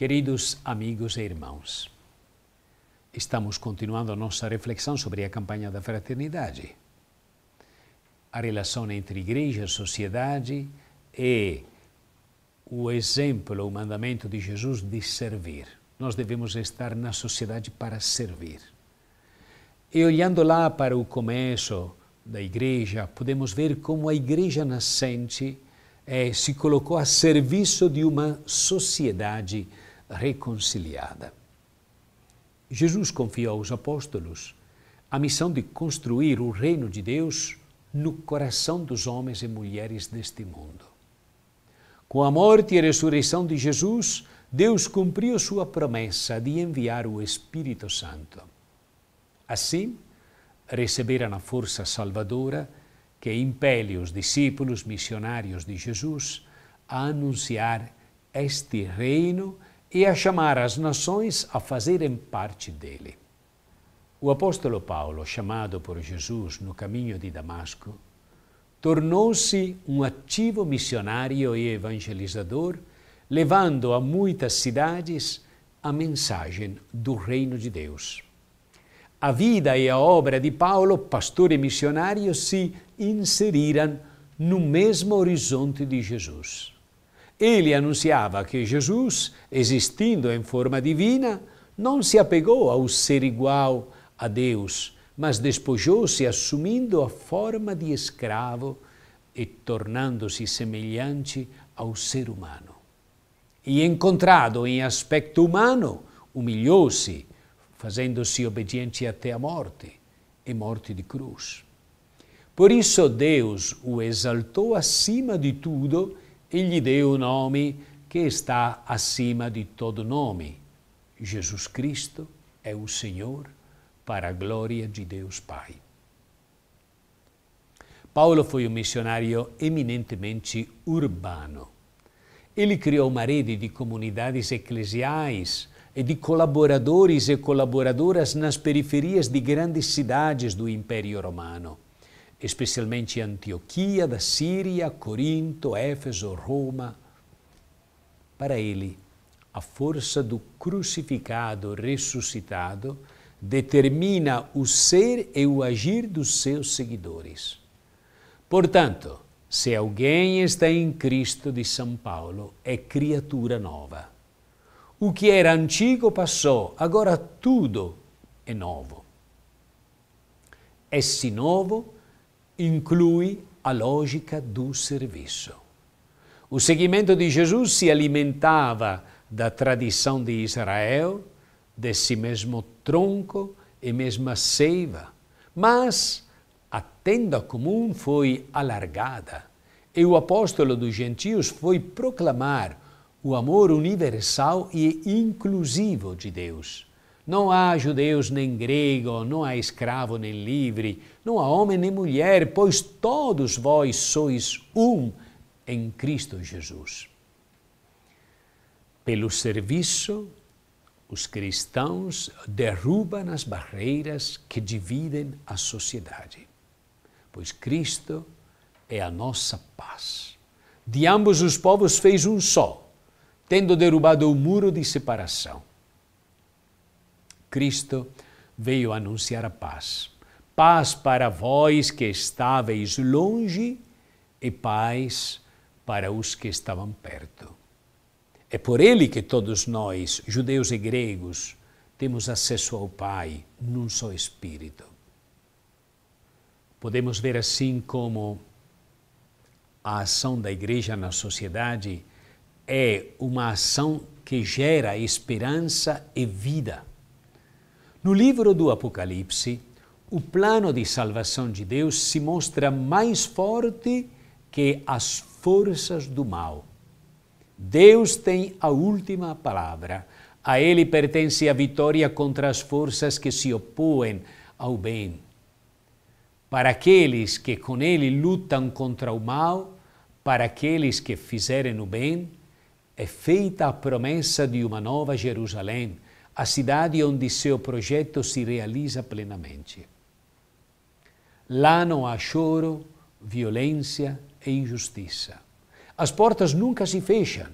Queridos amigos e irmãos, estamos continuando a nossa reflexão sobre a campanha da fraternidade. A relação entre igreja, sociedade e o exemplo, o mandamento de Jesus de servir. Nós devemos estar na sociedade para servir. E olhando lá para o começo da igreja, podemos ver como a igreja nascente eh, se colocou a serviço de uma sociedade reconciliada. Jesus confiou aos apóstolos a missão de construir o reino de Deus no coração dos homens e mulheres deste mundo. Com a morte e ressurreição de Jesus, Deus cumpriu sua promessa de enviar o Espírito Santo. Assim, receberam a força salvadora que impele os discípulos missionários de Jesus a anunciar este reino e a chamar as nações a fazerem parte dele. O apóstolo Paulo, chamado por Jesus no caminho de Damasco, tornou-se um ativo missionário e evangelizador, levando a muitas cidades a mensagem do Reino de Deus. A vida e a obra de Paulo, pastor e missionário, se inseriram no mesmo horizonte de Jesus. Ele anunciava que Jesus, existindo em forma divina, não se apegou ao ser igual a Deus, mas despojou-se assumindo a forma de escravo e tornando-se semelhante ao ser humano. E encontrado em aspecto humano, humilhou-se, fazendo-se obediente até a morte e morte de cruz. Por isso Deus o exaltou acima de tudo e lhe deu o nome que está acima de todo nome. Jesus Cristo é o Senhor, para a glória de Deus Pai. Paulo foi um missionário eminentemente urbano. Ele criou uma rede de comunidades eclesiais e de colaboradores e colaboradoras nas periferias de grandes cidades do Império Romano especialmente Antioquia da Síria, Corinto, Éfeso, Roma. Para ele, a força do crucificado ressuscitado determina o ser e o agir dos seus seguidores. Portanto, se alguém está em Cristo de São Paulo, é criatura nova. O que era antigo passou, agora tudo é novo. Esse é novo inclui a lógica do serviço. O seguimento de Jesus se alimentava da tradição de Israel, desse mesmo tronco e mesma seiva, mas a tenda comum foi alargada e o apóstolo dos gentios foi proclamar o amor universal e inclusivo de Deus. Não há judeus nem grego, não há escravo nem livre, não há homem nem mulher, pois todos vós sois um em Cristo Jesus. Pelo serviço, os cristãos derrubam as barreiras que dividem a sociedade, pois Cristo é a nossa paz. De ambos os povos fez um só, tendo derrubado o muro de separação Cristo veio anunciar a paz. Paz para vós que estáveis longe e paz para os que estavam perto. É por ele que todos nós, judeus e gregos, temos acesso ao Pai num só Espírito. Podemos ver assim como a ação da Igreja na sociedade é uma ação que gera esperança e vida. No livro do Apocalipse, o plano de salvação de Deus se mostra mais forte que as forças do mal. Deus tem a última palavra. A Ele pertence a vitória contra as forças que se opõem ao bem. Para aqueles que com Ele lutam contra o mal, para aqueles que fizerem o bem, é feita a promessa de uma nova Jerusalém a cidade onde seu projeto se realiza plenamente. Lá não há choro, violência e injustiça. As portas nunca se fecham,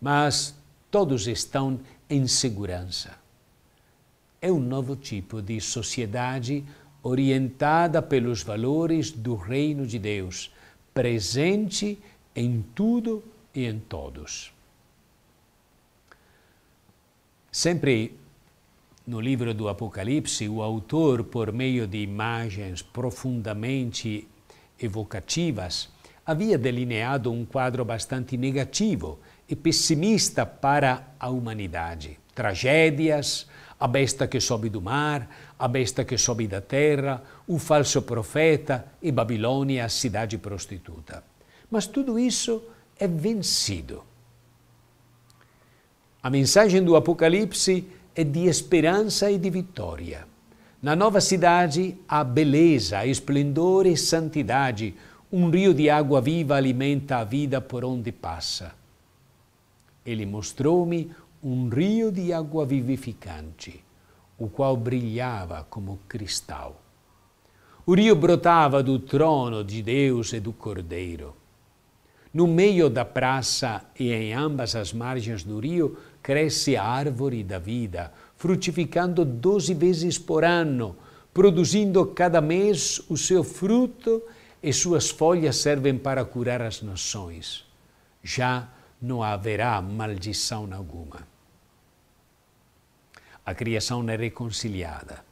mas todos estão em segurança. É um novo tipo de sociedade orientada pelos valores do Reino de Deus, presente em tudo e em todos. Sempre no livro do Apocalipse, o autor, por meio de imagens profundamente evocativas, havia delineado um quadro bastante negativo e pessimista para a humanidade. Tragédias, a besta que sobe do mar, a besta que sobe da terra, o falso profeta e Babilônia, a cidade prostituta. Mas tudo isso é vencido a mensagem do Apocalipse é de esperança e de vitória. Na nova cidade há beleza, esplendor e santidade. Um rio de água viva alimenta a vida por onde passa. Ele mostrou-me um rio de água vivificante, o qual brilhava como cristal. O rio brotava do trono de Deus e do Cordeiro. No meio da praça e em ambas as margens do rio cresce a árvore da vida, frutificando doze vezes por ano, produzindo cada mês o seu fruto e suas folhas servem para curar as nações. Já não haverá maldição alguma. A criação é reconciliada.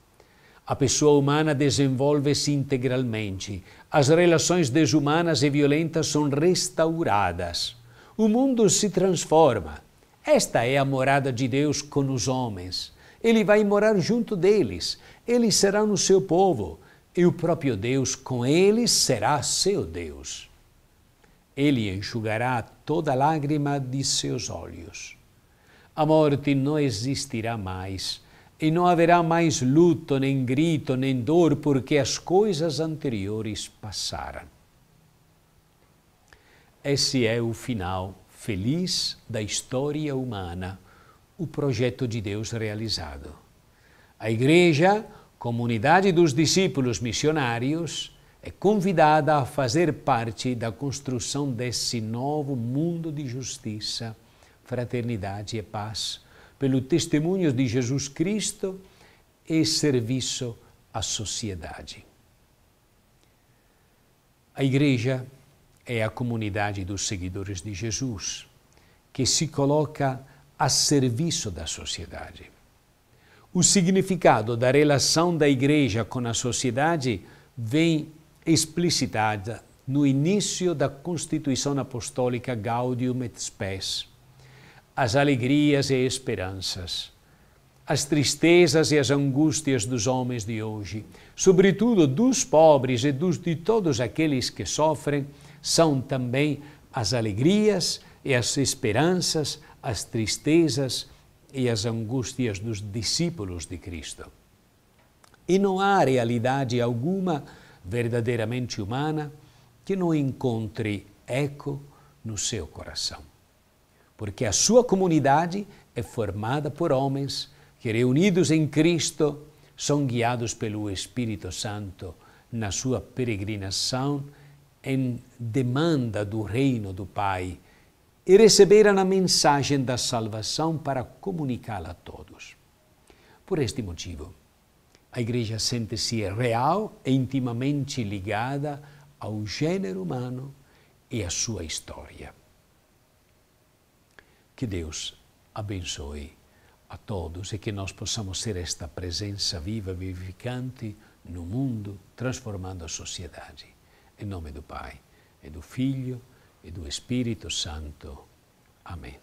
A pessoa humana desenvolve-se integralmente. As relações desumanas e violentas são restauradas. O mundo se transforma. Esta é a morada de Deus com os homens. Ele vai morar junto deles. Ele será no seu povo. E o próprio Deus com eles será seu Deus. Ele enxugará toda lágrima de seus olhos. A morte não existirá mais e não haverá mais luto, nem grito, nem dor, porque as coisas anteriores passaram. Esse é o final feliz da história humana, o projeto de Deus realizado. A Igreja, comunidade dos discípulos missionários, é convidada a fazer parte da construção desse novo mundo de justiça, fraternidade e paz pelo testemunho de Jesus Cristo e serviço à sociedade. A Igreja é a comunidade dos seguidores de Jesus, que se coloca a serviço da sociedade. O significado da relação da Igreja com a sociedade vem explicitada no início da Constituição Apostólica Gaudium et Spes, as alegrias e esperanças, as tristezas e as angústias dos homens de hoje, sobretudo dos pobres e dos, de todos aqueles que sofrem, são também as alegrias e as esperanças, as tristezas e as angústias dos discípulos de Cristo. E não há realidade alguma verdadeiramente humana que não encontre eco no seu coração porque a sua comunidade é formada por homens que, reunidos em Cristo, são guiados pelo Espírito Santo na sua peregrinação em demanda do reino do Pai e receberam a mensagem da salvação para comunicá-la a todos. Por este motivo, a Igreja sente-se real e intimamente ligada ao gênero humano e à sua história. Que Deus abençoe a todos e que nós possamos ser esta presença viva, vivificante no mundo, transformando a sociedade. Em nome do Pai, e do Filho e do Espírito Santo. Amém.